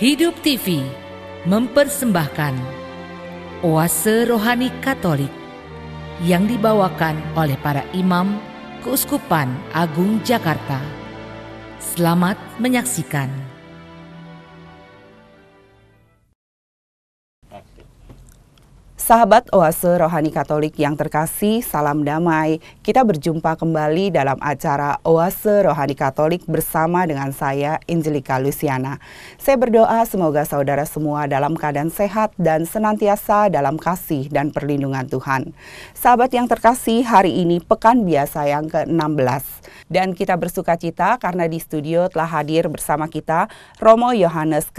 Hidup TV mempersembahkan Oase Rohani Katolik yang dibawakan oleh para imam Keuskupan Agung Jakarta. Selamat menyaksikan. Sahabat Oase Rohani Katolik yang terkasih, salam damai. Kita berjumpa kembali dalam acara Oase Rohani Katolik bersama dengan saya, Injilika Luciana. Saya berdoa semoga saudara semua dalam keadaan sehat dan senantiasa dalam kasih dan perlindungan Tuhan. Sahabat yang terkasih, hari ini pekan biasa yang ke-16. Dan kita bersuka cita karena di studio telah hadir bersama kita Romo Yohanes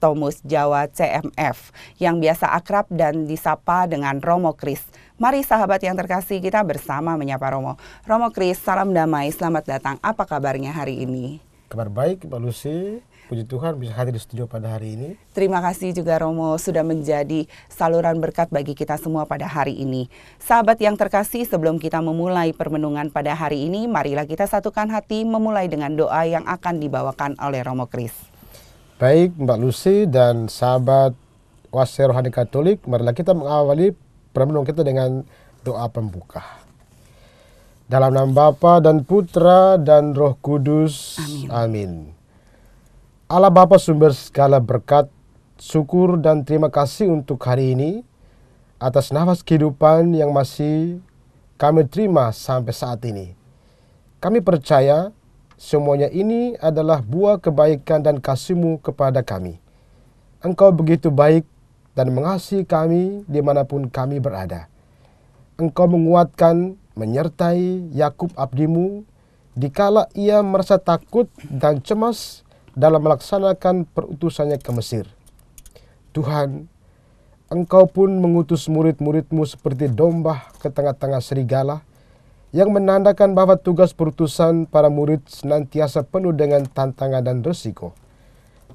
Tomus Jawa CMF yang biasa akrab dan disapa dengan Romo Kris. Mari sahabat yang terkasih kita bersama menyapa Romo. Romo Kris, salam damai, selamat datang. Apa kabarnya hari ini? Kabar baik, Mbak Lucy. Puji Tuhan bisa hadir di studio pada hari ini. Terima kasih juga Romo sudah menjadi saluran berkat bagi kita semua pada hari ini. Sahabat yang terkasih, sebelum kita memulai permenungan pada hari ini, marilah kita satukan hati memulai dengan doa yang akan dibawakan oleh Romo Kris. Baik Mbak Lucy dan sahabat Kuasa Rohani Katolik, marilah kita mengawali perenungan kita dengan doa pembuka. Dalam nama Bapa dan Putra dan Roh Kudus. Amin. Amin. Allah Bapa sumber segala berkat, syukur dan terima kasih untuk hari ini atas nafas kehidupan yang masih kami terima sampai saat ini. Kami percaya semuanya ini adalah buah kebaikan dan kasihmu kepada kami. Engkau begitu baik dan mengasihi kami dimanapun kami berada. Engkau menguatkan, menyertai Yakub abdimu, dikala ia merasa takut dan cemas dalam melaksanakan perutusannya ke Mesir. Tuhan, Engkau pun mengutus murid-muridmu seperti domba ke tengah-tengah serigala, yang menandakan bahwa tugas perutusan para murid senantiasa penuh dengan tantangan dan resiko.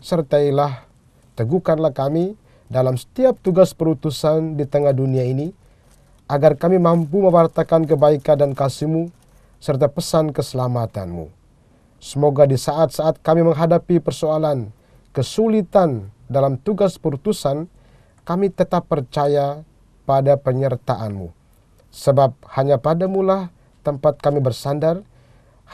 Sertailah, teguhkanlah kami, dalam setiap tugas perutusan di tengah dunia ini, agar kami mampu mewartakan kebaikan dan kasihMu serta pesan keselamatanmu. Semoga di saat-saat kami menghadapi persoalan, kesulitan dalam tugas perutusan, kami tetap percaya pada penyertaanmu. Sebab hanya padamulah tempat kami bersandar,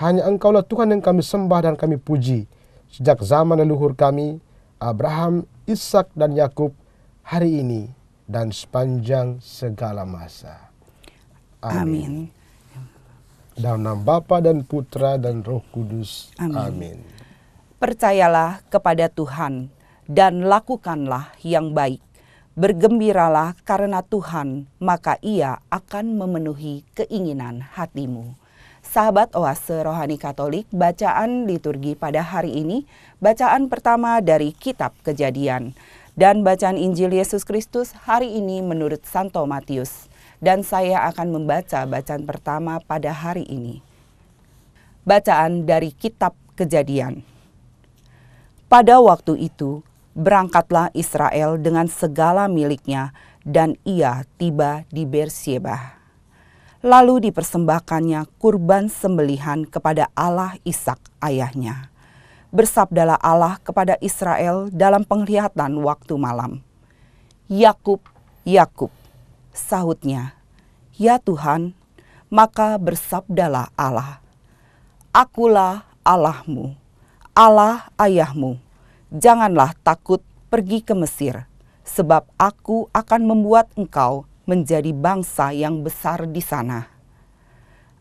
hanya engkaulah Tuhan yang kami sembah dan kami puji. Sejak zaman leluhur kami, Abraham, Ishak dan Yakub hari ini dan sepanjang segala masa. Amin. Amin. Dalam nama Bapa dan Putra dan Roh Kudus. Amin. Amin. Percayalah kepada Tuhan dan lakukanlah yang baik. Bergembiralah karena Tuhan, maka Ia akan memenuhi keinginan hatimu. Sahabat Oase Rohani Katolik, bacaan liturgi pada hari ini, bacaan pertama dari Kitab Kejadian dan bacaan Injil Yesus Kristus hari ini menurut Santo Matius. Dan saya akan membaca bacaan pertama pada hari ini. Bacaan dari Kitab Kejadian. Pada waktu itu, berangkatlah Israel dengan segala miliknya dan ia tiba di Beersheba. Lalu dipersembahkannya kurban sembelihan kepada Allah Ishak ayahnya bersabdalah Allah kepada Israel dalam penglihatan waktu malam. Yakub, Yakub, sahutnya, Ya Tuhan, maka bersabdalah Allah. Akulah Allahmu, Allah ayahmu. Janganlah takut pergi ke Mesir, sebab aku akan membuat engkau menjadi bangsa yang besar di sana.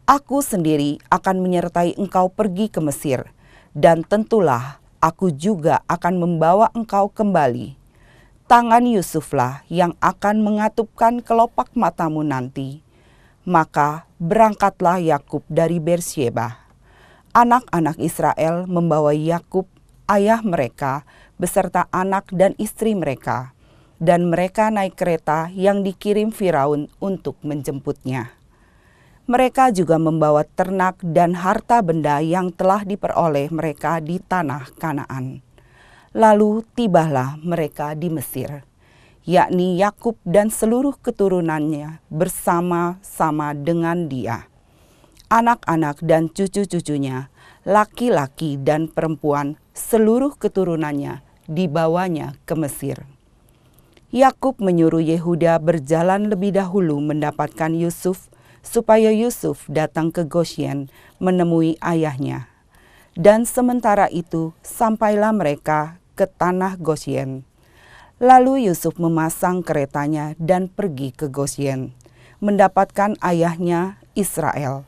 Aku sendiri akan menyertai engkau pergi ke Mesir, dan tentulah aku juga akan membawa engkau kembali. Tangan Yusuflah yang akan mengatupkan kelopak matamu nanti. Maka berangkatlah Yakub dari Bersheba. Anak-anak Israel membawa Yakub, ayah mereka, beserta anak dan istri mereka, dan mereka naik kereta yang dikirim Firaun untuk menjemputnya. Mereka juga membawa ternak dan harta benda yang telah diperoleh mereka di tanah Kanaan. Lalu tibalah mereka di Mesir, yakni Yakub dan seluruh keturunannya bersama-sama dengan dia. Anak-anak dan cucu-cucunya, laki-laki dan perempuan, seluruh keturunannya dibawanya ke Mesir. Yakub menyuruh Yehuda berjalan lebih dahulu mendapatkan Yusuf supaya Yusuf datang ke Goshen menemui ayahnya. Dan sementara itu sampailah mereka ke tanah Goshen. Lalu Yusuf memasang keretanya dan pergi ke Goshen, mendapatkan ayahnya Israel.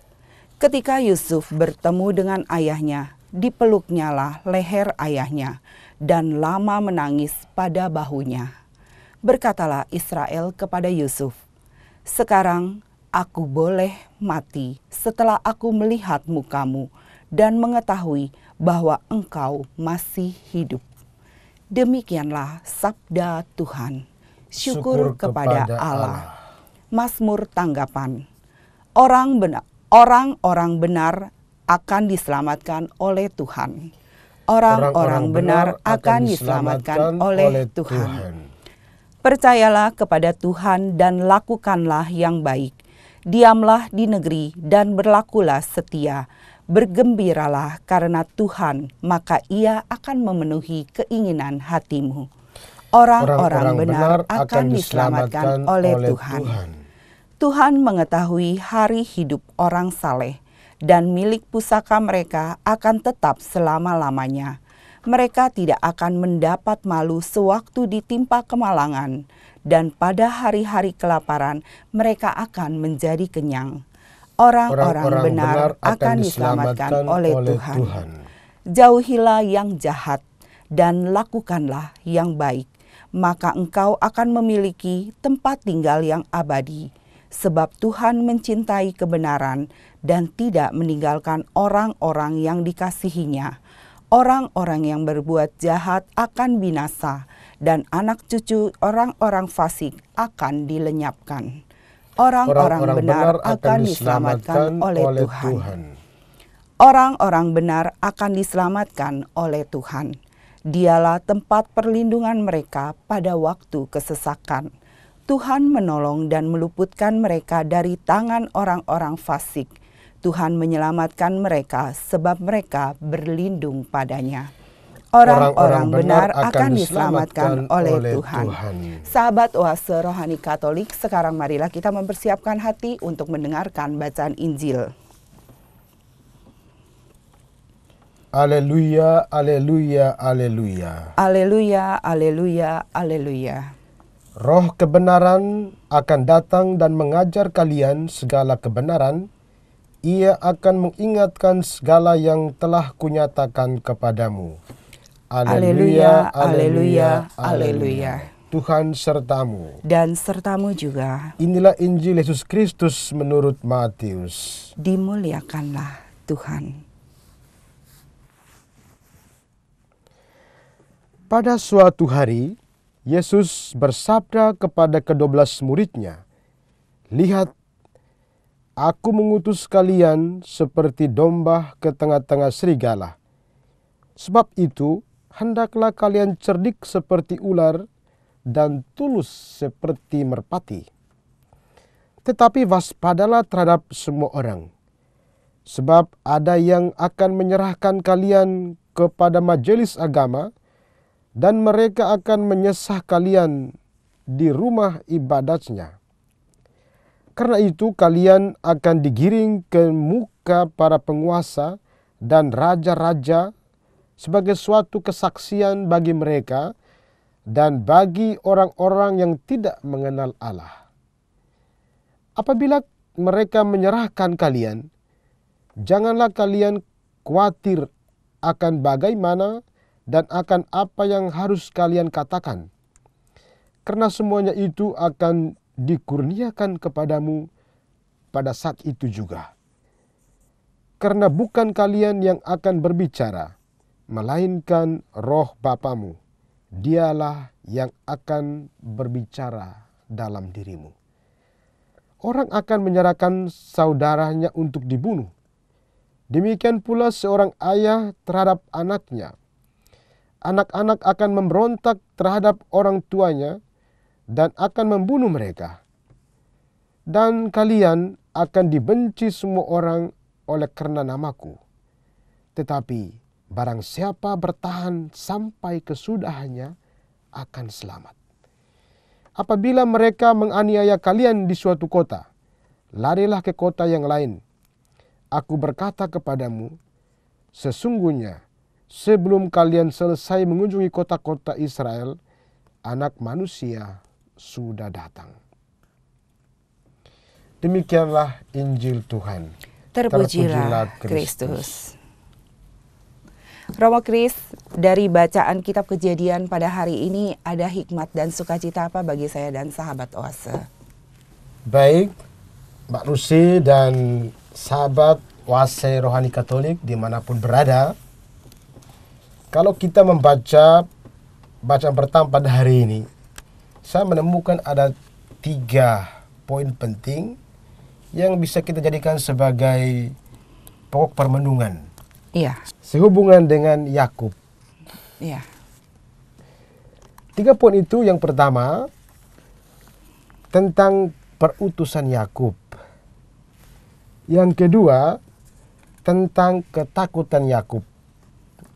Ketika Yusuf bertemu dengan ayahnya, dipeluknyalah leher ayahnya dan lama menangis pada bahunya. Berkatalah Israel kepada Yusuf, "Sekarang aku boleh mati setelah aku melihat mukamu dan mengetahui bahwa engkau masih hidup. Demikianlah sabda Tuhan. Syukur, Syukur kepada, kepada Allah. Allah. Mazmur tanggapan. Orang benar orang-orang benar akan diselamatkan oleh Tuhan. Orang-orang benar akan diselamatkan oleh Tuhan. Tuhan. Percayalah kepada Tuhan dan lakukanlah yang baik, diamlah di negeri dan berlakulah setia. Bergembiralah karena Tuhan, maka ia akan memenuhi keinginan hatimu. Orang-orang benar, akan diselamatkan oleh Tuhan. Tuhan mengetahui hari hidup orang saleh, dan milik pusaka mereka akan tetap selama-lamanya. Mereka tidak akan mendapat malu sewaktu ditimpa kemalangan dan pada hari-hari kelaparan mereka akan menjadi kenyang. Orang-orang benar, benar akan diselamatkan oleh Tuhan. Tuhan. Jauhilah yang jahat dan lakukanlah yang baik, maka engkau akan memiliki tempat tinggal yang abadi. Sebab Tuhan mencintai kebenaran dan tidak meninggalkan orang-orang yang dikasihinya. Orang-orang yang berbuat jahat akan binasa, dan anak cucu orang-orang fasik akan dilenyapkan. Orang-orang benar, akan diselamatkan oleh Tuhan. Orang-orang benar akan diselamatkan oleh Tuhan. Dialah tempat perlindungan mereka pada waktu kesesakan. Tuhan menolong dan meluputkan mereka dari tangan orang-orang fasik. Tuhan menyelamatkan mereka sebab mereka berlindung padanya. Orang-orang benar akan diselamatkan oleh Tuhan. Sahabat Oase Rohani Katolik, sekarang marilah kita mempersiapkan hati untuk mendengarkan bacaan Injil. Aleluya, aleluya, aleluya. Aleluya, aleluya, aleluya. Roh kebenaran akan datang dan mengajar kalian segala kebenaran. Ia akan mengingatkan segala yang telah kunyatakan kepadamu. Haleluya, haleluya, haleluya. Tuhan sertamu. Dan sertamu juga. Inilah Injil Yesus Kristus menurut Matius. Dimuliakanlah Tuhan. Pada suatu hari, Yesus bersabda kepada kedobelas muridnya, Lihat, aku mengutus kalian seperti domba ke tengah-tengah serigala. Sebab itu, hendaklah kalian cerdik seperti ular dan tulus seperti merpati. Tetapi waspadalah terhadap semua orang, sebab ada yang akan menyerahkan kalian kepada majelis agama, dan mereka akan menyesah kalian di rumah ibadatnya. Karena itu, kalian akan digiring ke muka para penguasa dan raja-raja sebagai suatu kesaksian bagi mereka dan bagi orang-orang yang tidak mengenal Allah. Apabila mereka menyerahkan kalian, janganlah kalian khawatir akan bagaimana dan akan apa yang harus kalian katakan. Karena semuanya itu akan dikurniakan kepadamu pada saat itu juga. Karena bukan kalian yang akan berbicara, melainkan roh Bapamu. Dialah yang akan berbicara dalam dirimu. Orang akan menyerahkan saudaranya untuk dibunuh. Demikian pula seorang ayah terhadap anaknya. Anak-anak akan memberontak terhadap orang tuanya dan akan membunuh mereka. Dan kalian akan dibenci semua orang oleh karena namaku. Tetapi Barang siapa bertahan sampai kesudahannya akan selamat. Apabila mereka menganiaya kalian di suatu kota, larilah ke kota yang lain. Aku berkata kepadamu, sesungguhnya sebelum kalian selesai mengunjungi kota-kota Israel, anak manusia sudah datang. Demikianlah Injil Tuhan. Terpujilah Kristus. Romo Kris, dari bacaan kitab kejadian pada hari ini ada hikmat dan sukacita apa bagi saya dan sahabat Oase? Baik, Mbak Rusi dan sahabat Oase Rohani Katolik dimanapun berada, kalau kita membaca bacaan pertama pada hari ini, saya menemukan ada tiga poin penting yang bisa kita jadikan sebagai pokok permenungan Iya. Sehubungan dengan Yakub. Iya. Tiga poin itu yang pertama tentang perutusan Yakub. Yang kedua tentang ketakutan Yakub.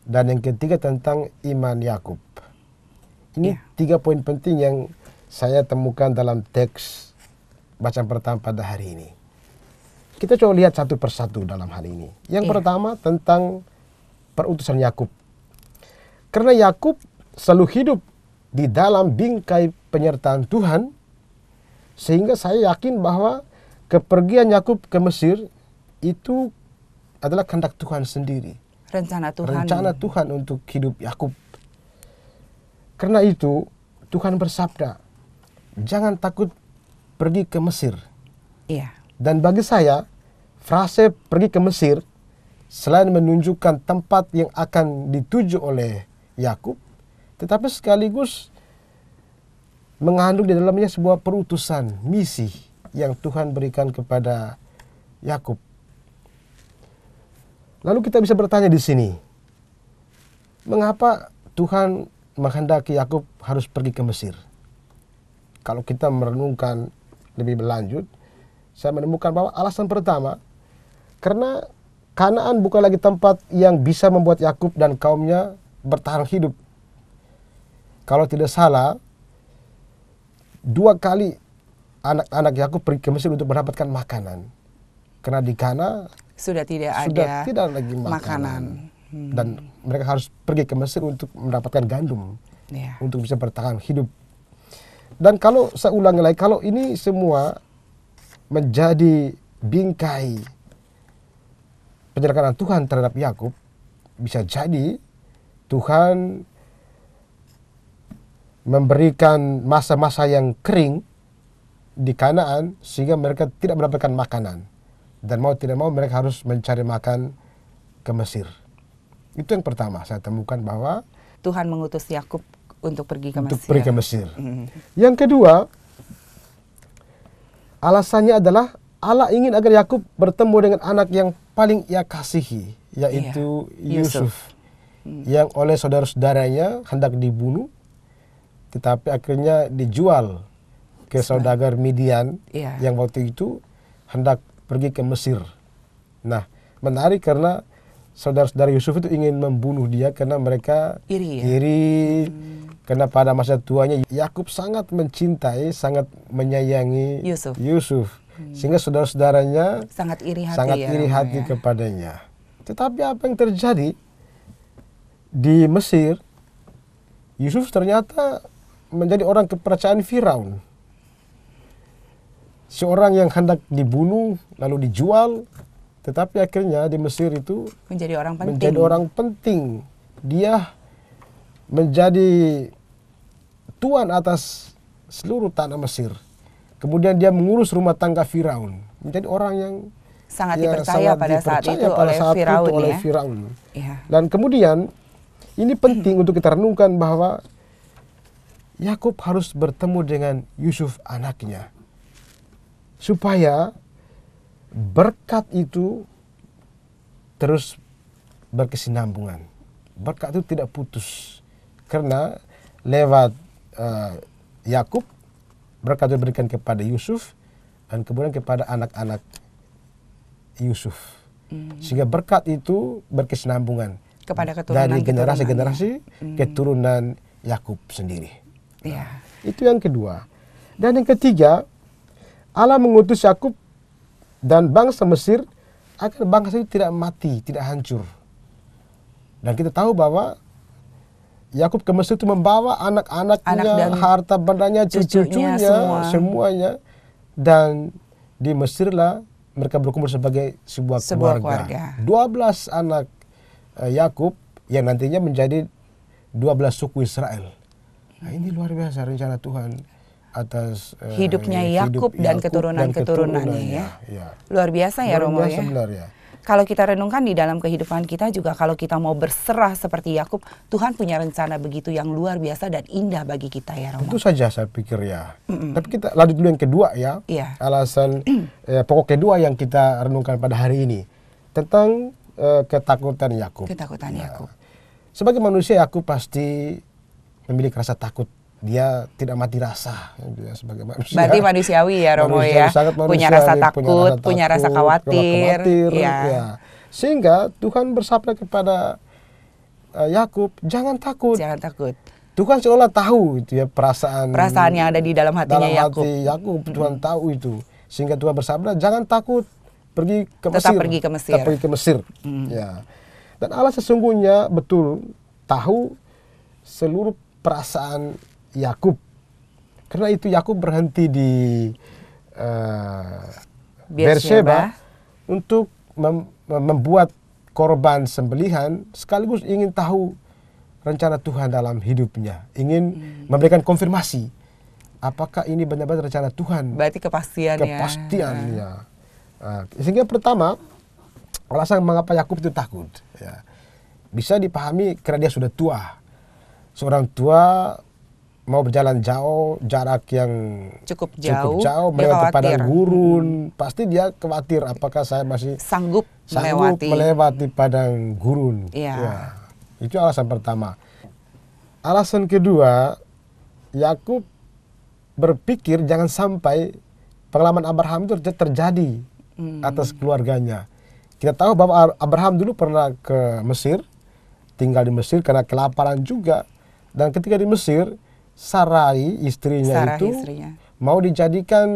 Dan yang ketiga tentang iman Yakub. Ini yeah. tiga poin penting yang saya temukan dalam teks bacaan pertama pada hari ini. Kita coba lihat satu persatu dalam hal ini. Yang yeah. pertama tentang perutusan Yakub. Karena Yakub selalu hidup di dalam bingkai penyertaan Tuhan, sehingga saya yakin bahwa kepergian Yakub ke Mesir itu adalah kehendak Tuhan sendiri. Rencana Tuhan. Rencana Tuhan untuk hidup Yakub. Karena itu Tuhan bersabda, jangan takut pergi ke Mesir. Iya. Dan bagi saya, frase pergi ke Mesir selain menunjukkan tempat yang akan dituju oleh Yakub, tetapi sekaligus mengandung di dalamnya sebuah perutusan, misi yang Tuhan berikan kepada Yakub. Lalu kita bisa bertanya di sini, mengapa Tuhan menghendaki Yakub harus pergi ke Mesir? Kalau kita merenungkan lebih berlanjut, saya menemukan bahwa alasan pertama karena Kanaan bukan lagi tempat yang bisa membuat Yakub dan kaumnya bertahan hidup. Kalau tidak salah, dua kali anak-anak Yakub pergi ke Mesir untuk mendapatkan makanan. Karena di Kana sudah tidak sudah ada tidak lagi makanan. makanan. Hmm. Dan mereka harus pergi ke Mesir untuk mendapatkan gandum yeah. untuk bisa bertahan hidup. Dan kalau saya ulangi lagi, kalau ini semua menjadi bingkai penyerahan Tuhan terhadap Yakub, bisa jadi Tuhan memberikan masa-masa yang kering di Kanaan sehingga mereka tidak mendapatkan makanan dan mau tidak mau mereka harus mencari makan ke Mesir. Itu yang pertama saya temukan bahwa Tuhan mengutus Yakub untuk pergi ke untuk Mesir. Pergi ke Mesir. Mm. Yang kedua, Alasannya adalah Allah ingin agar Yakub bertemu dengan anak yang paling ia kasihi, yaitu iya, Yusuf, Yusuf hmm. yang oleh saudara-saudaranya hendak dibunuh, tetapi akhirnya dijual ke saudagar Midian yeah. yang waktu itu hendak pergi ke Mesir. Nah, menarik karena saudara-saudara Yusuf itu ingin membunuh dia karena mereka iri, ya? iri hmm. karena pada masa tuanya Yakub sangat mencintai, sangat menyayangi Yusuf. Yusuf. Hmm. Sehingga saudara-saudaranya sangat iri hati, sangat ya, iri hati ya. kepadanya. Tetapi apa yang terjadi di Mesir? Yusuf ternyata menjadi orang kepercayaan Firaun. Seorang yang hendak dibunuh lalu dijual tetapi akhirnya di Mesir itu menjadi orang penting. Menjadi orang penting. Dia menjadi tuan atas seluruh tanah Mesir. Kemudian dia mengurus rumah tangga Firaun. Menjadi orang yang sangat ya, dipercaya sangat pada dipercaya saat itu pada oleh saat Firaun itu ya. oleh Firaun. Ya. Dan kemudian ini penting untuk kita renungkan bahwa Yakub harus bertemu dengan Yusuf anaknya supaya berkat itu terus berkesinambungan. Berkat itu tidak putus karena lewat uh, Yakub berkat itu diberikan kepada Yusuf dan kemudian kepada anak-anak Yusuf. Hmm. Sehingga berkat itu berkesinambungan kepada keturunan dari generasi-generasi keturunan, hmm. keturunan Yakub sendiri. Nah, Itu yang kedua. Dan yang ketiga, Allah mengutus Yakub dan bangsa Mesir agar bangsa itu tidak mati, tidak hancur. Dan kita tahu bahwa Yakub ke Mesir itu membawa anak-anaknya, Anak harta bendanya, cucunya, semua. semuanya. Dan di Mesirlah mereka berkumpul sebagai sebuah, sebuah keluarga. keluarga. 12 anak eh, Yakub yang nantinya menjadi 12 suku Israel. Nah, ini luar biasa rencana Tuhan atas uh, hidupnya Yakub dan keturunan-keturunannya ya. ya. ya. Luar biasa ya Romo ya. ya. Kalau kita renungkan di dalam kehidupan kita juga kalau kita mau berserah seperti Yakub, Tuhan punya rencana begitu yang luar biasa dan indah bagi kita ya Romo. itu saja saya pikir ya. Mm -mm. Tapi kita lanjut dulu yang kedua ya. Yeah. Alasan eh, pokok kedua yang kita renungkan pada hari ini tentang eh, ketakutan Yakub. Ketakutan ya. Yakub. Nah, Sebagai manusia Yakub pasti memiliki rasa takut dia tidak mati rasa ya, sebagai manusia. Berarti manusiawi ya Romo manusiawi, ya. Sangat manusiawi, punya rasa takut, punya rasa, takut, punya rasa khawatir. khawatir ya. ya. Sehingga Tuhan bersabda kepada uh, Yakub, jangan takut. Jangan takut. Tuhan seolah tahu itu ya perasaan perasaan yang ada di dalam hatinya dalam Yakub. Hati Yakub mm -hmm. Tuhan tahu itu. Sehingga Tuhan bersabda, jangan takut pergi ke Tetap Mesir. pergi ke Mesir. Tetap pergi ke Mesir. -hmm. Ya. Dan Allah sesungguhnya betul tahu seluruh perasaan Yakub. Karena itu Yakub berhenti di uh, Beersheba untuk mem membuat korban sembelihan sekaligus ingin tahu rencana Tuhan dalam hidupnya, ingin hmm. memberikan konfirmasi apakah ini benar-benar rencana Tuhan. Berarti kepastian Kepastiannya. Kepastiannya. Hmm. Uh, ah, sehingga pertama alasan mengapa Yakub itu takut ya. bisa dipahami karena dia sudah tua. Seorang tua mau berjalan jauh jarak yang cukup jauh, cukup jauh melewati padang gurun hmm. pasti dia khawatir apakah saya masih sanggup, sanggup melewati melewati padang gurun ya. ya itu alasan pertama alasan kedua Yakub berpikir jangan sampai pengalaman Abraham itu terjadi hmm. atas keluarganya kita tahu bahwa Abraham dulu pernah ke Mesir tinggal di Mesir karena kelaparan juga dan ketika di Mesir Sarai istrinya Sarah itu istrinya. mau dijadikan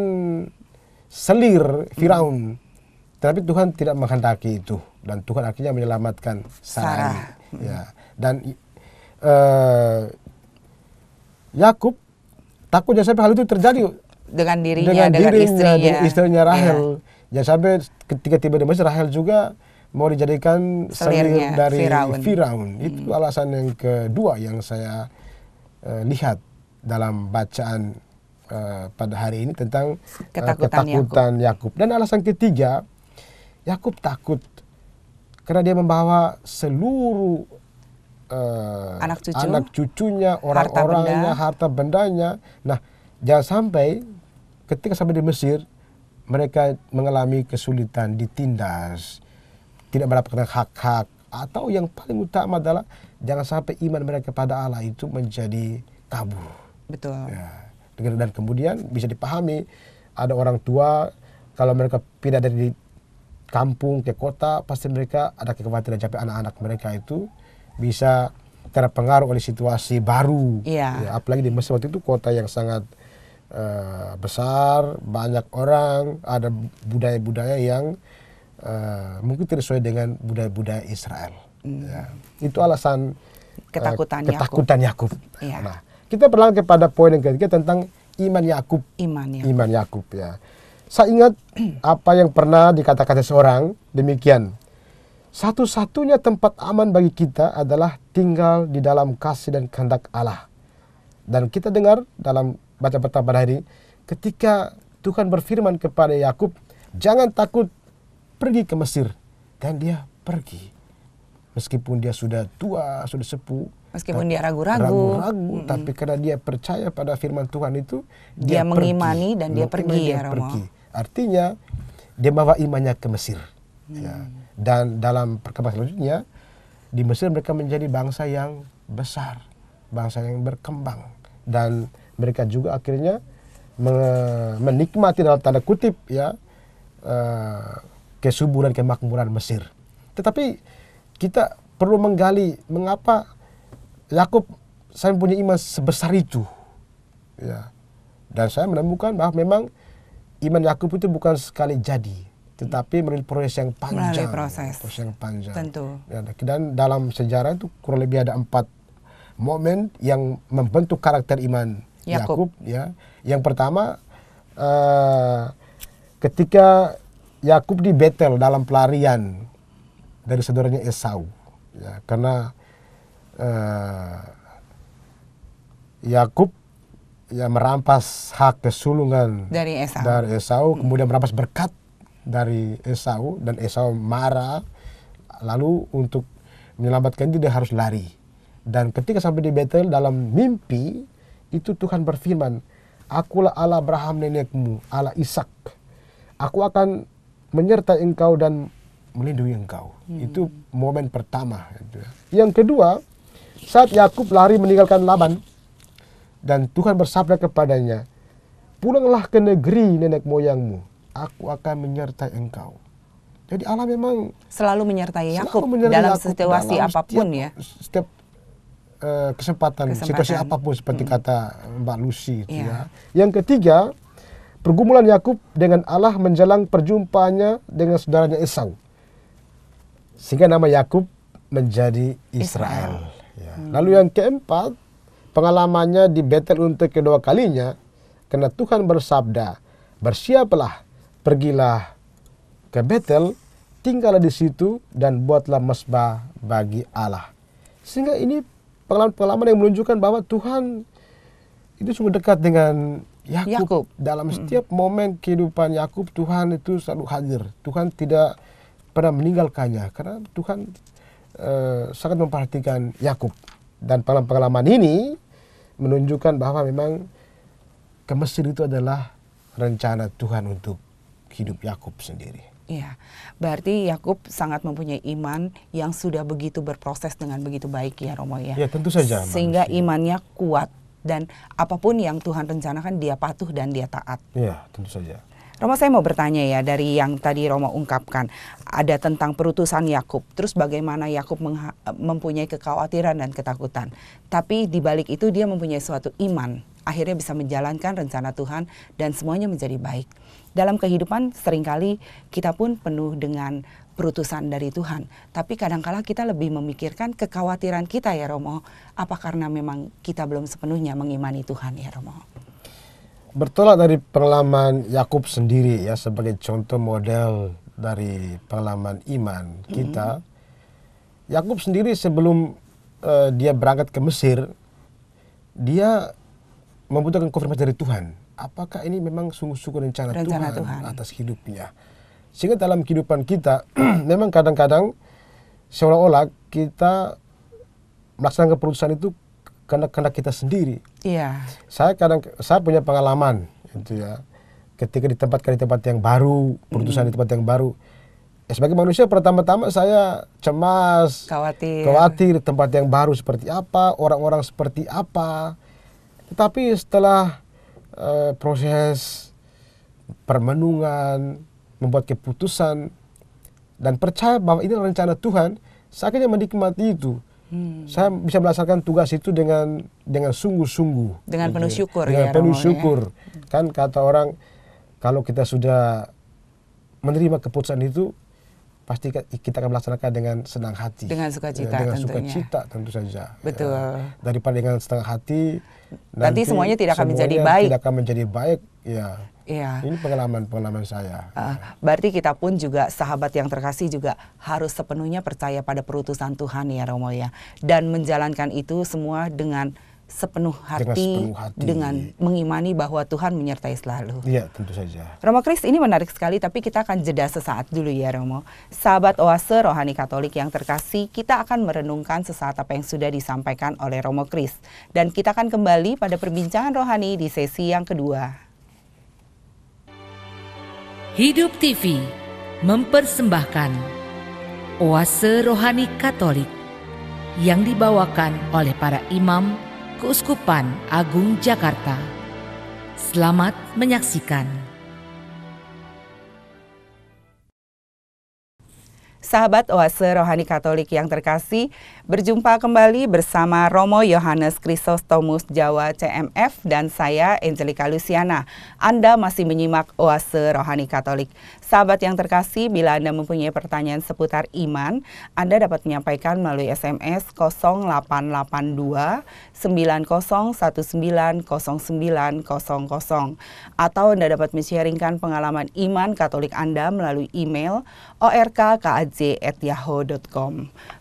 selir Firaun. Hmm. Tapi Tuhan tidak menghendaki itu dan Tuhan akhirnya menyelamatkan Sarai. Sarah. Hmm. Ya. Dan uh, Yakub takut jangan sampai hal itu terjadi dengan dirinya dengan, dengan dirinya, istrinya, dengan istrinya Rahel. Ya. Jangan ya, sampai ketika tiba di Mesir Rahel juga mau dijadikan selir dari Firaun. Firaun. Itu hmm. alasan yang kedua yang saya Eh, lihat dalam bacaan uh, pada hari ini tentang eh, ketakutan, uh, ketakutan Yakub. Dan alasan ketiga, Yakub takut karena dia membawa seluruh uh, anak, cucu, anak cucunya, orang-orangnya, harta, harta bendanya. Nah, jangan sampai ketika sampai di Mesir mereka mengalami kesulitan, ditindas, tidak mendapatkan hak-hak atau yang paling utama adalah jangan sampai iman mereka pada Allah itu menjadi tabu. Betul. Ya. Dan kemudian bisa dipahami ada orang tua kalau mereka pindah dari kampung ke kota pasti mereka ada kekhawatiran sampai anak-anak mereka itu bisa terpengaruh oleh situasi baru. Iya. Ya, apalagi di Mesir waktu itu kota yang sangat uh, besar, banyak orang, ada budaya-budaya yang uh, mungkin tidak sesuai dengan budaya-budaya Israel. Hmm. Ya. Itu alasan ketakutan, uh, ketakutan Yakub. Ya. Nah, kita berlang kepada poin yang ketiga tentang iman Yakub. Iman Yakub. Iman Yakub ya. Saya ingat apa yang pernah dikatakan seorang demikian. Satu-satunya tempat aman bagi kita adalah tinggal di dalam kasih dan kehendak Allah. Dan kita dengar dalam baca pertama hari ketika Tuhan berfirman kepada Yakub, jangan takut pergi ke Mesir dan dia pergi meskipun dia sudah tua sudah sepuh meskipun dia ragu-ragu ragu-ragu mm -hmm. tapi karena dia percaya pada firman Tuhan itu dia, dia mengimani dan dia pergi dia ya Romo pergi. artinya dia bawa imannya ke Mesir mm. ya. dan dalam perkembangan selanjutnya di Mesir mereka menjadi bangsa yang besar bangsa yang berkembang dan mereka juga akhirnya menikmati dalam tanda kutip ya eh, kesuburan kemakmuran Mesir. Tetapi kita perlu menggali mengapa Yakub saya punya iman sebesar itu. Ya. Dan saya menemukan bahwa memang iman Yakub itu bukan sekali jadi, tetapi melalui proses yang panjang. Melalui proses. proses yang panjang. Tentu. Ya, dan dalam sejarah itu kurang lebih ada empat momen yang membentuk karakter iman Yakub. ya. Yang pertama uh, ketika Yakub di Betel dalam pelarian dari saudaranya Esau. Ya, karena uh, Yakub ya merampas hak kesulungan dari Esau. Dari Esau, hmm. kemudian merampas berkat dari Esau dan Esau marah. Lalu untuk menyelamatkan dia harus lari. Dan ketika sampai di Betel dalam mimpi itu Tuhan berfirman, "Akulah Allah Abraham nenekmu, Allah Ishak. Aku akan menyertai engkau dan melindungi engkau. Hmm. Itu momen pertama. Gitu ya. Yang kedua, saat Yakub lari meninggalkan Laban dan Tuhan bersabda kepadanya, "Pulanglah ke negeri nenek moyangmu, aku akan menyertai engkau." Jadi Allah memang selalu menyertai Yakub dalam situasi dalam apapun setiap, ya. Setiap kesempatan, eh, kesempatan, situasi apapun seperti hmm. kata Mbak Lucy itu yeah. ya. Yang ketiga, pergumulan Yakub dengan Allah menjelang perjumpaannya dengan saudaranya Esau. Sehingga nama Yakub menjadi Israel. Israel. Ya. Hmm. Lalu yang keempat, pengalamannya di Betel untuk kedua kalinya karena Tuhan bersabda, "Bersiaplah, pergilah ke Betel, tinggallah di situ dan buatlah mesbah bagi Allah." Sehingga ini pengalaman-pengalaman yang menunjukkan bahwa Tuhan itu sungguh dekat dengan Yakub dalam setiap momen kehidupan Yakub Tuhan itu selalu hadir. Tuhan tidak pernah meninggalkannya karena Tuhan uh, sangat memperhatikan Yakub dan pengalaman ini menunjukkan bahwa memang ke Mesir itu adalah rencana Tuhan untuk hidup Yakub sendiri. Iya, berarti Yakub sangat mempunyai iman yang sudah begitu berproses dengan begitu baik ya Romo ya. Iya tentu saja. Sehingga manusia. imannya kuat dan apapun yang Tuhan rencanakan dia patuh dan dia taat. Iya, tentu saja. Romo saya mau bertanya ya dari yang tadi Romo ungkapkan ada tentang perutusan Yakub. Terus bagaimana Yakub mempunyai kekhawatiran dan ketakutan. Tapi di balik itu dia mempunyai suatu iman. Akhirnya bisa menjalankan rencana Tuhan dan semuanya menjadi baik. Dalam kehidupan seringkali kita pun penuh dengan perutusan dari Tuhan. Tapi kadangkala kita lebih memikirkan kekhawatiran kita ya Romo, apa karena memang kita belum sepenuhnya mengimani Tuhan ya Romo? Bertolak dari pengalaman Yakub sendiri ya sebagai contoh model dari pengalaman iman kita, mm -hmm. Yakub sendiri sebelum uh, dia berangkat ke Mesir, dia membutuhkan konfirmasi dari Tuhan. Apakah ini memang sungguh-sungguh rencana, rencana Tuhan, Tuhan atas hidupnya? Sehingga dalam kehidupan kita memang kadang-kadang seolah-olah kita melaksanakan keputusan itu karena karena kita sendiri. Iya. Saya kadang saya punya pengalaman itu ya. Ketika ditempatkan di tempat yang baru, keputusan mm. di hmm. tempat yang baru. Ya, sebagai manusia pertama-tama saya cemas, khawatir. khawatir tempat yang baru seperti apa, orang-orang seperti apa. Tetapi setelah uh, proses permenungan, membuat keputusan dan percaya bahwa ini rencana Tuhan, saya akhirnya menikmati itu. Hmm. Saya bisa melaksanakan tugas itu dengan dengan sungguh-sungguh. Dengan penuh gitu. syukur dengan ya. penuh ya. syukur. Ya. Kan kata orang kalau kita sudah menerima keputusan itu pasti kita akan melaksanakan dengan senang hati. Dengan sukacita dengan tentunya. Dengan sukacita tentu saja. Ya. Betul. Ya. Daripada dengan setengah hati nanti, nanti semuanya tidak akan semuanya menjadi baik. Tidak akan menjadi baik, ya. Iya. Ini pengalaman-pengalaman saya. Uh, berarti kita pun juga sahabat yang terkasih juga harus sepenuhnya percaya pada perutusan Tuhan ya Romo ya dan menjalankan itu semua dengan sepenuh hati dengan, sepenuh hati. dengan mengimani bahwa Tuhan menyertai selalu. Iya, tentu saja. Romo Kris, ini menarik sekali tapi kita akan jeda sesaat dulu ya Romo. Sahabat Oase Rohani Katolik yang terkasih, kita akan merenungkan sesaat apa yang sudah disampaikan oleh Romo Kris dan kita akan kembali pada perbincangan rohani di sesi yang kedua. Hidup TV mempersembahkan Oase Rohani Katolik yang dibawakan oleh para imam Keuskupan Agung Jakarta. Selamat menyaksikan. Sahabat Oase Rohani Katolik yang terkasih, berjumpa kembali bersama Romo Yohanes Krisostomus Jawa CMF dan saya Angelika Luciana. Anda masih menyimak Oase Rohani Katolik. Sahabat yang terkasih, bila Anda mempunyai pertanyaan seputar iman, Anda dapat menyampaikan melalui SMS 0882 0900 atau Anda dapat mensharingkan pengalaman iman Katolik Anda melalui email orkkaj@yahoo.com.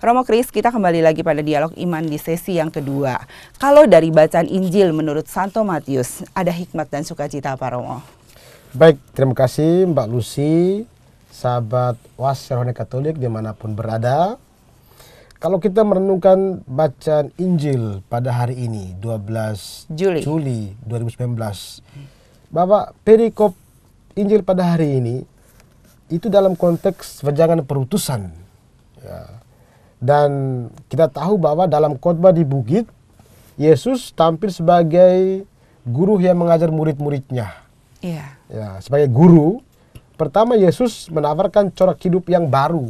Romo Kris, kita kembali lagi pada dialog iman di sesi yang kedua. Kalau dari bacaan Injil menurut Santo Matius, ada hikmat dan sukacita apa Romo? Baik, terima kasih Mbak Lucy, sahabat Wasyarone Katolik dimanapun berada. Kalau kita merenungkan bacaan Injil pada hari ini, 12 Juli, Juli 2019. Bapak, perikop Injil pada hari ini itu dalam konteks perjalanan perutusan. Ya. Dan kita tahu bahwa dalam khotbah di bukit, Yesus tampil sebagai guru yang mengajar murid-muridnya. Yeah ya sebagai guru pertama Yesus menawarkan corak hidup yang baru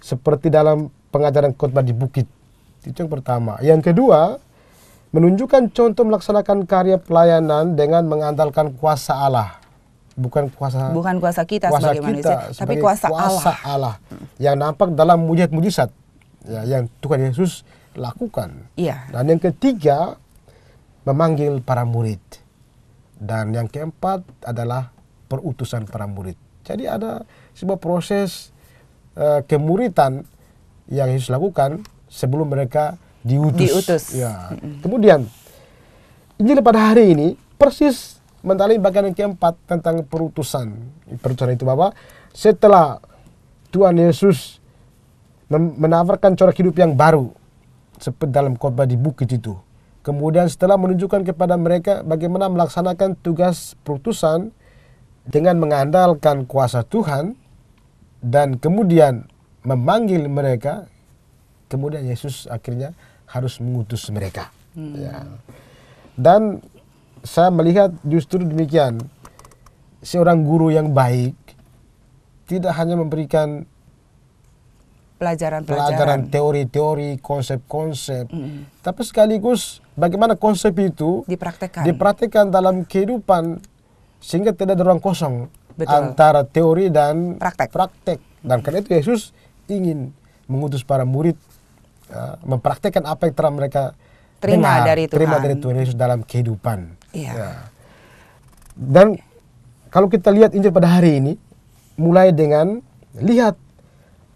seperti dalam pengajaran khotbah di bukit itu yang pertama yang kedua menunjukkan contoh melaksanakan karya pelayanan dengan mengandalkan kuasa Allah bukan kuasa bukan kuasa kita kuasa sebagai kita, manusia tapi kuasa, kuasa Allah. Allah yang nampak dalam mujizat-mujizat ya, yang Tuhan Yesus lakukan. Iya. Dan yang ketiga memanggil para murid. Dan yang keempat adalah perutusan para murid. Jadi ada sebuah proses uh, kemuritan yang Yesus lakukan sebelum mereka diutus. diutus. Ya. Kemudian Injil pada hari ini persis mentali bagian yang keempat tentang perutusan. Perutusan itu bahwa setelah Tuhan Yesus menawarkan corak hidup yang baru seperti dalam khotbah di bukit itu Kemudian setelah menunjukkan kepada mereka bagaimana melaksanakan tugas perutusan dengan mengandalkan kuasa Tuhan dan kemudian memanggil mereka, kemudian Yesus akhirnya harus mengutus mereka. Hmm. Ya. Dan saya melihat justru demikian, seorang guru yang baik tidak hanya memberikan pelajaran-pelajaran teori-teori, konsep-konsep, mm. tapi sekaligus bagaimana konsep itu dipraktekkan, dipraktekkan dalam kehidupan sehingga tidak ada ruang kosong Betul. antara teori dan praktek. praktek. Dan karena itu Yesus ingin mengutus para murid uh, mempraktekkan apa yang telah mereka terima dengar, dari Tuhan. Terima dari Tuhan Yesus dalam kehidupan. Iya. Ya. Dan kalau kita lihat Injil pada hari ini, mulai dengan lihat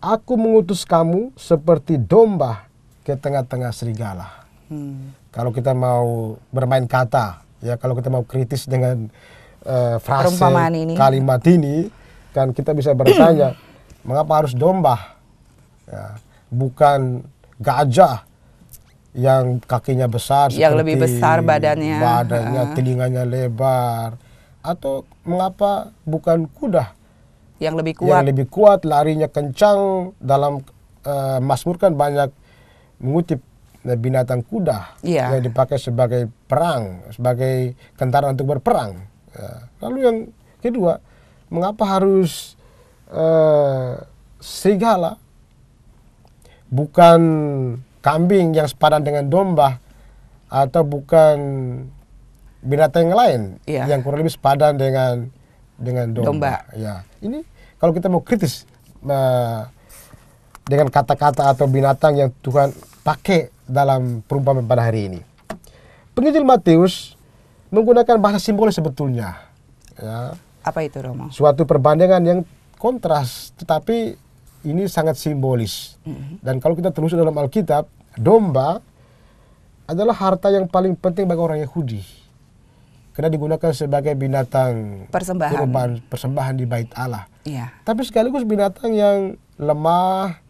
aku mengutus kamu seperti domba ke tengah-tengah serigala. Hmm kalau kita mau bermain kata, ya kalau kita mau kritis dengan uh, frase ini. kalimat ini, kan kita bisa bertanya, mengapa harus domba, ya, bukan gajah yang kakinya besar, yang lebih besar badannya, badannya, uh. telinganya lebar, atau mengapa bukan kuda yang lebih kuat, yang lebih kuat, larinya kencang dalam uh, Mazmur kan banyak mengutip Nah, binatang kuda ya. yang dipakai sebagai perang, sebagai tentara untuk berperang. Ya. Lalu yang kedua, mengapa harus eh, serigala, bukan kambing yang sepadan dengan domba, atau bukan binatang yang lain ya. yang kurang lebih sepadan dengan dengan domba. domba. Ya, ini kalau kita mau kritis uh, dengan kata-kata atau binatang yang Tuhan pakai dalam perumpamaan pada hari ini. Penginjil Matius menggunakan bahasa simbolis sebetulnya. Ya. Apa itu Romo? Suatu perbandingan yang kontras, tetapi ini sangat simbolis. Mm-hmm. Dan kalau kita telusuri dalam Alkitab, domba adalah harta yang paling penting bagi orang Yahudi. Karena digunakan sebagai binatang persembahan, kurban, persembahan di bait Allah. Iya. Tapi sekaligus binatang yang lemah,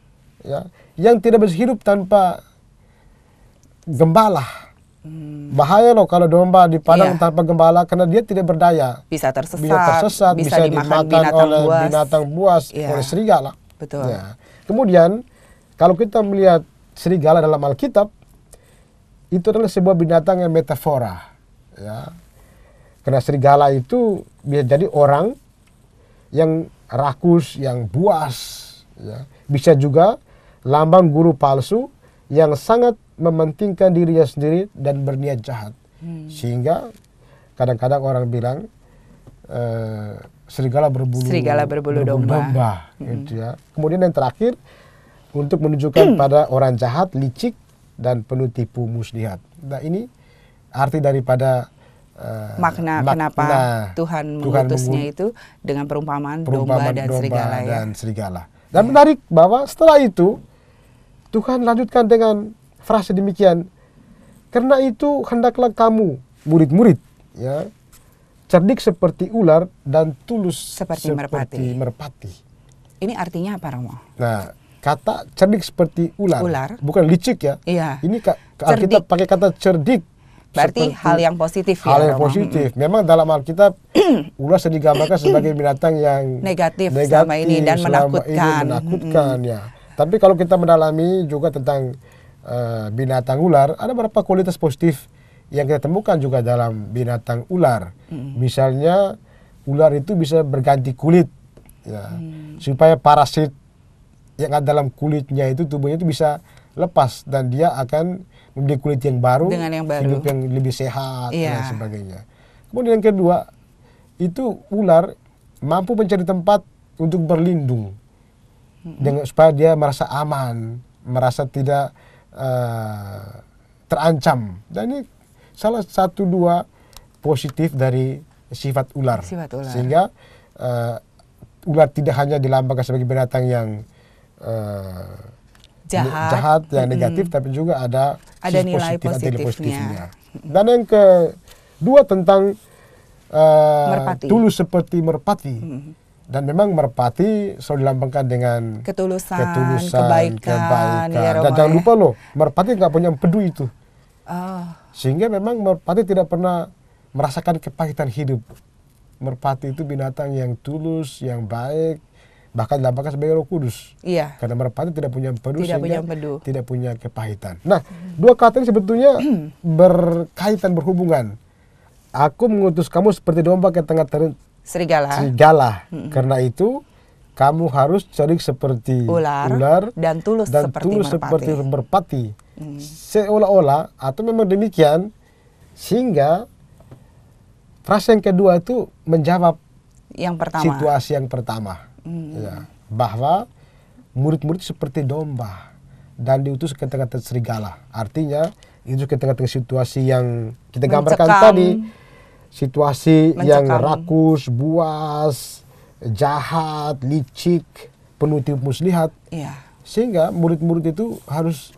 ya, yang tidak bisa hidup tanpa gembala. Hmm. Bahaya loh kalau domba padang yeah. tanpa gembala karena dia tidak berdaya. Bisa tersesat, bisa, tersesat, bisa, bisa dimakan, dimakan binatang oleh buas. binatang buas, yeah. oleh serigala. Ya. Betul. Ya. Kemudian kalau kita melihat serigala dalam Alkitab itu adalah sebuah binatang yang metafora. Ya. Karena serigala itu bisa jadi orang yang rakus, yang buas. Ya. Bisa juga lambang guru palsu yang sangat mementingkan dirinya sendiri dan berniat jahat. Hmm. Sehingga kadang-kadang orang bilang e, serigala berbulu serigala berbulu, berbulu domba, domba hmm. gitu ya. Kemudian yang terakhir untuk menunjukkan pada orang jahat, licik dan penuh tipu muslihat. Nah, ini arti daripada uh, makna, makna kenapa nah, Tuhan mengutusnya Tuhan itu dengan perumpamaan, perumpamaan domba dan domba serigala ya. dan ya. serigala. Dan ya. menarik bahwa setelah itu Tuhan lanjutkan dengan frasa demikian. Karena itu hendaklah kamu murid-murid ya cerdik seperti ular dan tulus seperti, seperti merpati. merpati. Ini artinya apa Romo? Nah, kata cerdik seperti ular, ular. bukan licik ya. Iya. Ini kita pakai kata cerdik Berarti hal yang positif hal ya. Hal yang Romo. positif. Memang dalam Alkitab ular sering digambarkan sebagai binatang yang negatif, negatif selama ini dan selama menakutkan. Ini menakutkan hmm. ya. Tapi kalau kita mendalami juga tentang Eh, binatang ular, ada beberapa kualitas positif yang kita temukan juga dalam binatang ular. Mm. Misalnya ular itu bisa berganti kulit, ya, mm. supaya parasit yang ada dalam kulitnya itu tubuhnya itu bisa lepas dan dia akan memiliki kulit yang baru, Dengan yang baru. hidup yang lebih sehat yeah. dan iya. sebagainya. Kemudian yang kedua itu ular mampu mencari tempat untuk berlindung mm. dengan supaya dia merasa aman, merasa tidak uh, terancam. Dan ini salah satu dua positif dari sifat ular. Sifat ular. Sehingga uh, ular tidak hanya dilambangkan sebagai binatang yang uh, jahat, jahat yang negatif, hmm tapi juga ada, ada nilai positif positifnya. positifnya. Dan yang kedua tentang uh, tulus seperti merpati. hmm dan memang merpati selalu dilambangkan dengan ketulusan, ketulusan kebaikan, kebaikan. Ya, dan jangan ya. lupa loh merpati nggak punya pedu itu oh. sehingga memang merpati tidak pernah merasakan kepahitan hidup merpati itu binatang yang tulus yang baik bahkan dilambangkan sebagai roh kudus iya. karena merpati tidak punya pedu, tidak sehingga punya pedu, tidak punya kepahitan nah dua kata ini sebetulnya berkaitan berhubungan aku mengutus kamu seperti domba ke tengah serigala. Serigala. -hmm. Karena itu kamu harus cerik seperti ular, ular dan tulus dan seperti tulus merpati. seperti merpati. Mm. Seolah-olah atau memang demikian sehingga frase yang kedua itu menjawab yang pertama. situasi yang pertama. Mm. Ya, bahwa murid-murid seperti domba dan diutus ke tengah-tengah serigala. Artinya itu ke tengah-tengah situasi yang kita gambarkan tadi situasi Mencekam. yang rakus, buas, jahat, licik, penuh tipu muslihat. Iya. Sehingga murid-murid itu harus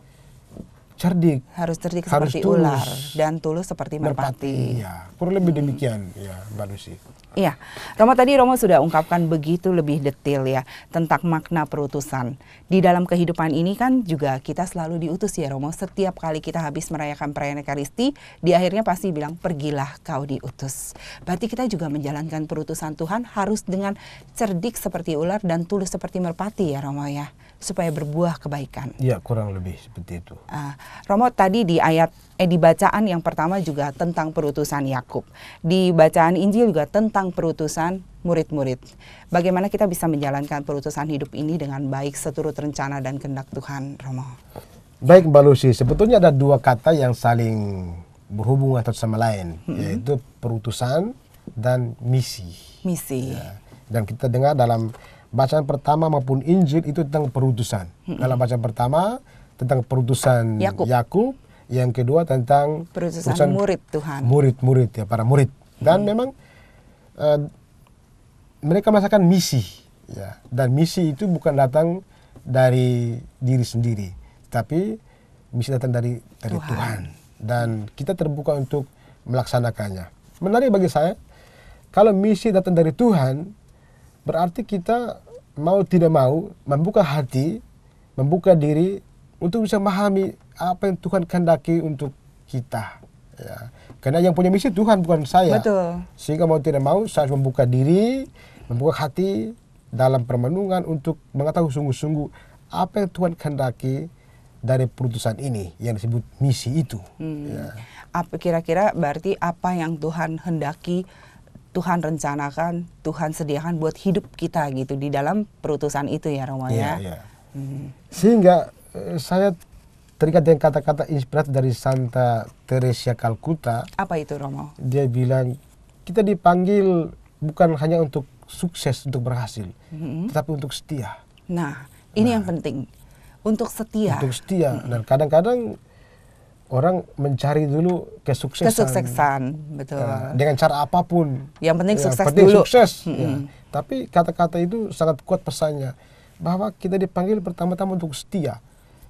cerdik. Harus cerdik harus seperti tulus, ular dan tulus seperti merpati. merpati. Iya, kurang lebih hmm. demikian ya, Mbak Lucy. Iya, Romo tadi Romo sudah ungkapkan begitu lebih detail ya tentang makna perutusan. Di dalam kehidupan ini kan juga kita selalu diutus ya Romo. Setiap kali kita habis merayakan perayaan Ekaristi, di akhirnya pasti bilang pergilah kau diutus. Berarti kita juga menjalankan perutusan Tuhan harus dengan cerdik seperti ular dan tulus seperti merpati ya Romo ya, supaya berbuah kebaikan. Iya, kurang lebih seperti itu. Uh, ah, Romo tadi di ayat eh di bacaan yang pertama juga tentang perutusan Yakub. Di bacaan Injil juga tentang tentang perutusan murid-murid. Bagaimana kita bisa menjalankan perutusan hidup ini dengan baik seturut rencana dan kehendak Tuhan, Romo? Baik, Mbak Lucy. Sebetulnya ada dua kata yang saling berhubungan satu sama lain, hmm yaitu perutusan dan misi. Misi. Ya. Dan kita dengar dalam bacaan pertama maupun Injil itu tentang perutusan. hmm Dalam bacaan pertama tentang perutusan Yakub. yang kedua tentang perutusan murid Tuhan. Murid-murid ya para murid. Dan hmm. memang Eh, mereka merasakan misi ya dan misi itu bukan datang dari diri sendiri tapi misi datang dari dari Tuhan, Tuhan. dan kita terbuka untuk melaksanakannya menarik bagi saya kalau misi datang dari Tuhan berarti kita mau tidak mau membuka hati membuka diri untuk bisa memahami apa yang Tuhan kehendaki untuk kita ya karena yang punya misi Tuhan bukan saya. Betul. Sehingga mau tidak mau saya harus membuka diri, membuka hati dalam permenungan untuk mengetahui sungguh-sungguh apa yang Tuhan kehendaki dari perutusan ini yang disebut misi itu. Hmm. Ya. Apa kira-kira berarti apa yang Tuhan hendaki Tuhan rencanakan, Tuhan sediakan buat hidup kita gitu di dalam perutusan itu ya Romo ya. ya. ya. Hmm. Sehingga eh, saya terikat dengan kata-kata inspirasi dari Santa Teresa Kalkuta. Apa itu Romo? Dia bilang kita dipanggil bukan hanya untuk sukses untuk berhasil, hmm tetapi untuk setia. Nah, ini nah, yang penting untuk setia. Untuk setia hmm dan kadang-kadang orang mencari dulu kesuksesan. Kesuksesan, betul. Ya, dengan cara apapun. Yang penting ya, sukses penting dulu. Sukses. hmm Ya. Tapi kata-kata itu sangat kuat pesannya bahwa kita dipanggil pertama-tama untuk setia.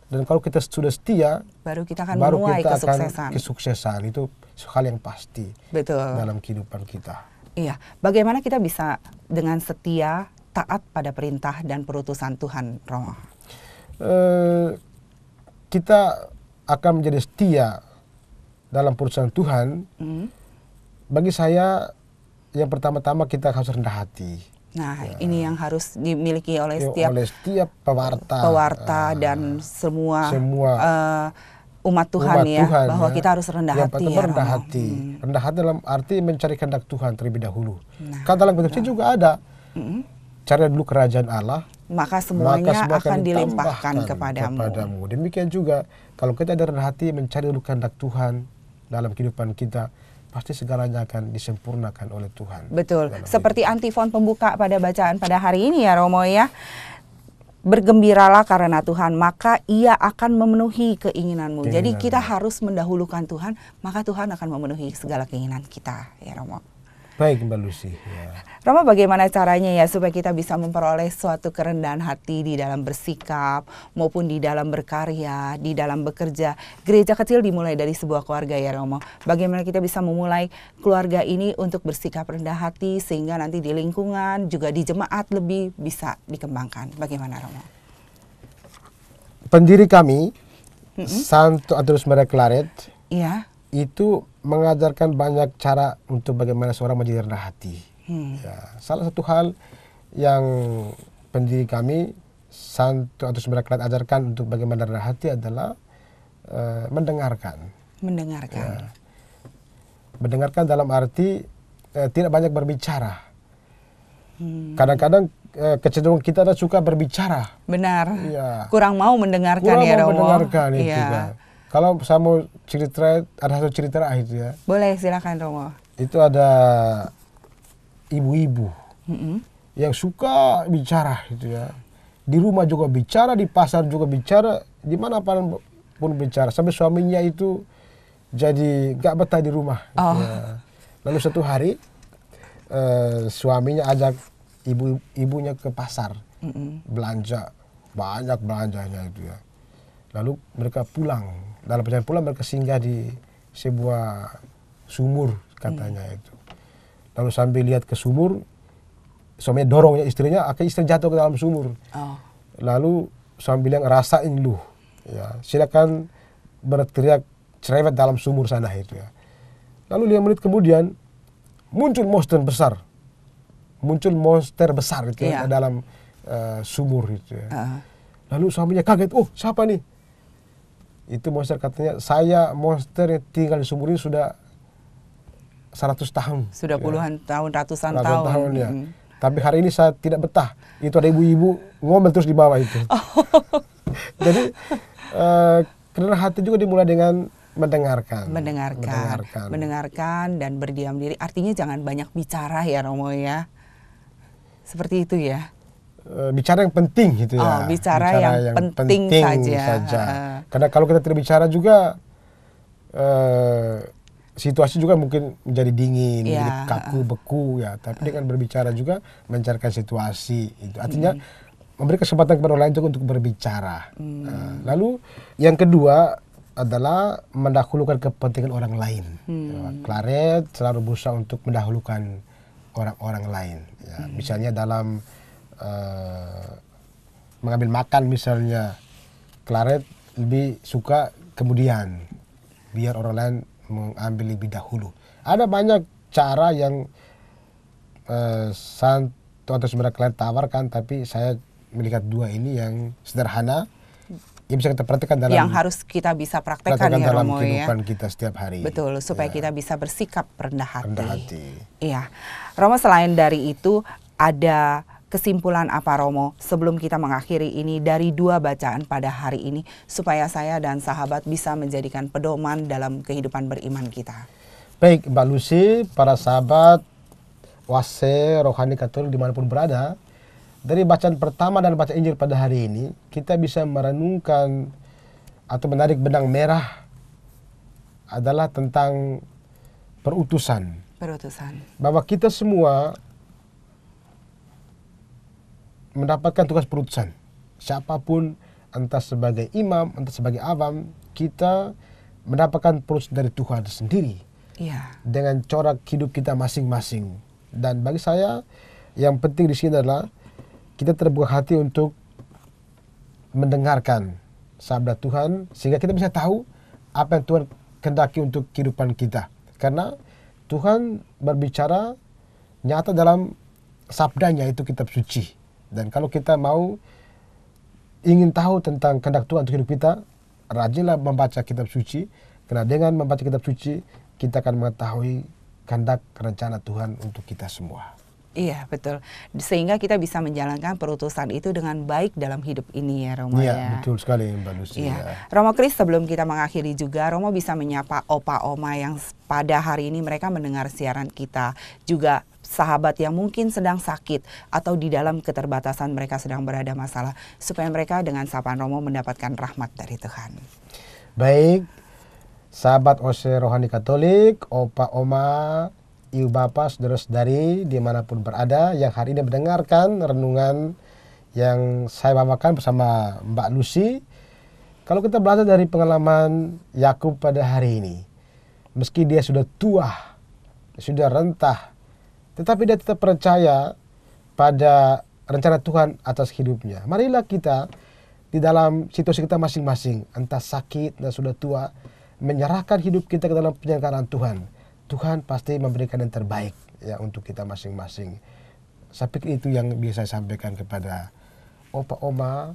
Dan kalau kita sudah setia, baru kita akan baru menuai kita kesuksesan. Akan kesuksesan itu hal yang pasti Betul. dalam kehidupan kita. Iya, bagaimana kita bisa dengan setia taat pada perintah dan perutusan Tuhan, Romo? uh, eh, kita akan menjadi setia dalam perutusan Tuhan. Mm. Bagi saya, yang pertama-tama kita harus rendah hati Nah, ya. ini yang harus dimiliki oleh setiap oleh setiap pewarta, pewarta uh, dan semua, semua uh, umat Tuhan umat ya, Tuhan, bahwa ya. kita harus rendah ya, hati. Ya, rendah hati, hmm. rendah hati dalam arti mencari kehendak Tuhan terlebih dahulu. Nah, kan dalam bentuknya juga ada. Hmm. Cari dulu kerajaan Allah, maka semuanya maka semua akan dilimpahkan kepadamu. kepadamu. Demikian juga kalau kita ada rendah hati mencari dulu kehendak Tuhan dalam kehidupan kita, pasti segalanya akan disempurnakan oleh Tuhan. Betul. Seperti antifon pembuka pada bacaan pada hari ini ya Romo ya. Bergembiralah karena Tuhan, maka Ia akan memenuhi keinginanmu. Keinginan Jadi kita harus mendahulukan Tuhan, maka Tuhan akan memenuhi segala keinginan kita, ya Romo. Baik Mbak Lucy. Ya. bagaimana caranya ya supaya kita bisa memperoleh suatu kerendahan hati di dalam bersikap maupun di dalam berkarya, di dalam bekerja. Gereja kecil dimulai dari sebuah keluarga ya Romo. Bagaimana kita bisa memulai keluarga ini untuk bersikap rendah hati sehingga nanti di lingkungan juga di jemaat lebih bisa dikembangkan. Bagaimana Romo? Pendiri kami mm -hmm. Santo Andrus Maria Claret. Iya itu mengajarkan banyak cara untuk bagaimana seorang menjadi rendah hati. Hmm. Ya, salah satu hal yang pendiri kami Santo atau sembilan ajarkan untuk bagaimana rendah hati adalah uh, mendengarkan. Mendengarkan. Ya. Mendengarkan dalam arti uh, tidak banyak berbicara. kadang hmm. Kadang-kadang uh, kecenderungan kita ada suka berbicara. Benar. Ya. Kurang mau mendengarkan Kurang ya, mau Romo. mendengarkan itu ya. Kalau saya mau cerita, ada satu cerita itu ya. Boleh, silakan Romo. Itu ada ibu-ibu mm -hmm. yang suka bicara gitu ya. Di rumah juga bicara, di pasar juga bicara, di mana pun bicara. Sampai suaminya itu jadi nggak betah di rumah. Gitu oh. ya. Lalu satu hari uh, suaminya ajak ibu ibunya ke pasar mm -hmm. belanja, banyak belanjanya itu ya lalu mereka pulang dalam perjalanan pulang mereka singgah di sebuah sumur katanya hmm. itu lalu sambil lihat ke sumur suami dorongnya istrinya akhirnya istri jatuh ke dalam sumur oh. lalu sambil yang rasain lu ya silakan berteriak cerewet dalam sumur sana itu ya lalu lima menit kemudian muncul monster besar muncul monster besar gitu yeah. ya, iya. dalam uh, sumur itu ya. uh. lalu suaminya kaget oh siapa nih itu monster katanya saya monster yang tinggal di sumur ini sudah 100 tahun. Sudah ya. puluhan ya. tahun, ratusan, ratusan tahun. tahun ya. Hmm. Tapi hari ini saya tidak betah. Itu ada ibu-ibu ngomel terus di bawah itu. Oh. Jadi uh, eh, karena hati juga dimulai dengan mendengarkan. Mendengarkan. Mendengarkan, mendengarkan dan berdiam diri. Artinya jangan banyak bicara ya Romo ya. Seperti itu ya. Eh, bicara yang penting gitu oh, ya. bicara, bicara yang, yang penting, penting saja. saja. Uh. Karena kalau kita tidak bicara juga uh, situasi juga mungkin menjadi dingin, yeah. menjadi kaku, beku ya. Tapi dengan berbicara juga mencarikan situasi itu. Artinya hmm. memberi kesempatan kepada orang lain juga untuk berbicara. Hmm. Uh, lalu yang kedua adalah mendahulukan kepentingan orang lain. Hmm. Ya, claret selalu berusaha untuk mendahulukan orang-orang lain. Ya. Hmm. Misalnya dalam Eh, mengambil makan misalnya klaret lebih suka kemudian biar orang lain mengambil lebih dahulu. Ada banyak cara yang uh, eh, Santo atau sebenarnya klien tawarkan, tapi saya melihat dua ini yang sederhana yang bisa kita praktekkan dalam yang harus kita bisa praktekkan ya dalam Romo, ya. kehidupan ya. kita setiap hari. Betul, supaya ya. kita bisa bersikap rendah hati. Rendah hati. Iya. Romo selain dari itu ada kesimpulan apa Romo sebelum kita mengakhiri ini dari dua bacaan pada hari ini supaya saya dan sahabat bisa menjadikan pedoman dalam kehidupan beriman kita. Baik, Mbak Lucy, para sahabat wase rohani Katolik dimanapun berada, dari bacaan pertama dan bacaan Injil pada hari ini kita bisa merenungkan atau menarik benang merah adalah tentang perutusan. Perutusan. Bahwa kita semua mendapatkan tugas perutusan. Siapapun, entah sebagai imam, entah sebagai awam, kita mendapatkan perut dari Tuhan sendiri. Iya. Dengan corak hidup kita masing-masing. Dan bagi saya, yang penting di sini adalah kita terbuka hati untuk mendengarkan sabda Tuhan sehingga kita bisa tahu apa yang Tuhan kendaki untuk kehidupan kita. Karena Tuhan berbicara nyata dalam sabdanya itu kitab suci. Dan kalau kita mau ingin tahu tentang kehendak Tuhan untuk hidup kita, rajinlah membaca kitab suci. Karena dengan membaca kitab suci, kita akan mengetahui kehendak rencana Tuhan untuk kita semua. Iya betul. Sehingga kita bisa menjalankan perutusan itu dengan baik dalam hidup ini ya Romo. Iya ya. betul sekali Mbak Lucy. Iya. Ya. Romo Kris sebelum kita mengakhiri juga Romo bisa menyapa opa oma yang pada hari ini mereka mendengar siaran kita juga sahabat yang mungkin sedang sakit atau di dalam keterbatasan mereka sedang berada masalah supaya mereka dengan sapaan Romo mendapatkan rahmat dari Tuhan. Baik, sahabat Ose Rohani Katolik, Opa Oma, Ibu Bapak, saudara-saudari dimanapun berada yang hari ini mendengarkan renungan yang saya bawakan bersama Mbak Lucy. Kalau kita belajar dari pengalaman Yakub pada hari ini, meski dia sudah tua, sudah rentah, tetapi dia tetap percaya pada rencana Tuhan atas hidupnya. Marilah kita di dalam situasi kita masing-masing, entah sakit dan sudah tua, menyerahkan hidup kita ke dalam penyelenggaraan Tuhan. Tuhan pasti memberikan yang terbaik ya untuk kita masing-masing. Saya pikir itu yang bisa saya sampaikan kepada opa oma,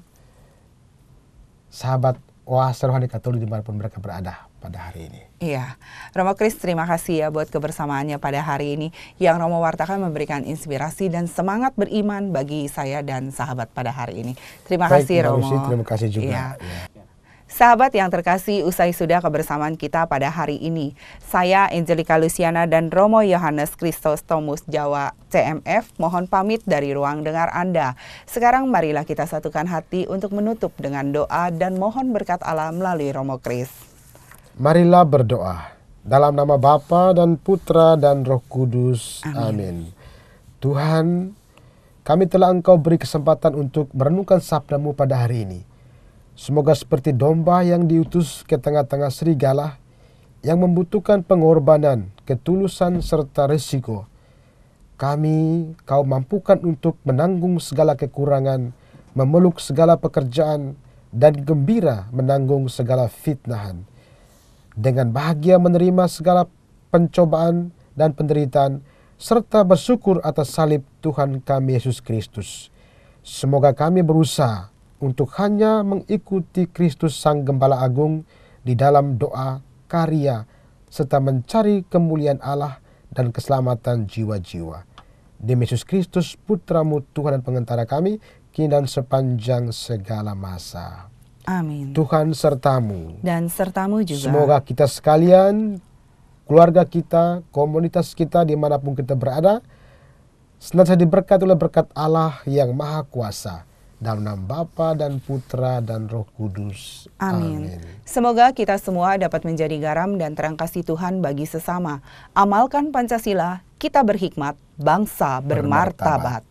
sahabat Wah rohani katolik dimanapun mereka berada pada hari ini. Iya, Romo Kris terima kasih ya buat kebersamaannya pada hari ini yang Romo wartakan memberikan inspirasi dan semangat beriman bagi saya dan sahabat pada hari ini. Terima Baik, kasih Romo. terima kasih juga. Iya. iya. Sahabat yang terkasih, usai sudah kebersamaan kita pada hari ini. Saya Angelika Luciana dan Romo Yohanes Kristos Tomus Jawa CMF mohon pamit dari ruang dengar Anda. Sekarang marilah kita satukan hati untuk menutup dengan doa dan mohon berkat Allah melalui Romo Kris. Marilah berdoa dalam nama Bapa dan Putra dan Roh Kudus. Amin. Amin. Tuhan, kami telah Engkau beri kesempatan untuk merenungkan sabdamu pada hari ini. Semoga seperti domba yang diutus ke tengah-tengah serigala yang membutuhkan pengorbanan, ketulusan serta risiko. Kami kau mampukan untuk menanggung segala kekurangan, memeluk segala pekerjaan, dan gembira menanggung segala fitnahan dengan bahagia menerima segala pencobaan dan penderitaan serta bersyukur atas salib Tuhan kami Yesus Kristus. Semoga kami berusaha untuk hanya mengikuti Kristus Sang Gembala Agung di dalam doa, karya, serta mencari kemuliaan Allah dan keselamatan jiwa-jiwa. Demi Yesus Kristus, Putramu Tuhan dan Pengantara kami, kini dan sepanjang segala masa. Amin. Tuhan sertamu. Dan sertamu juga. Semoga kita sekalian, keluarga kita, komunitas kita, dimanapun kita berada, senantiasa diberkat oleh berkat Allah yang Maha Kuasa dalam nama Bapa dan Putra dan Roh Kudus. Amin. Amin. Semoga kita semua dapat menjadi garam dan terang kasih Tuhan bagi sesama. Amalkan Pancasila, kita berhikmat, bangsa bermartabat. bermartabat.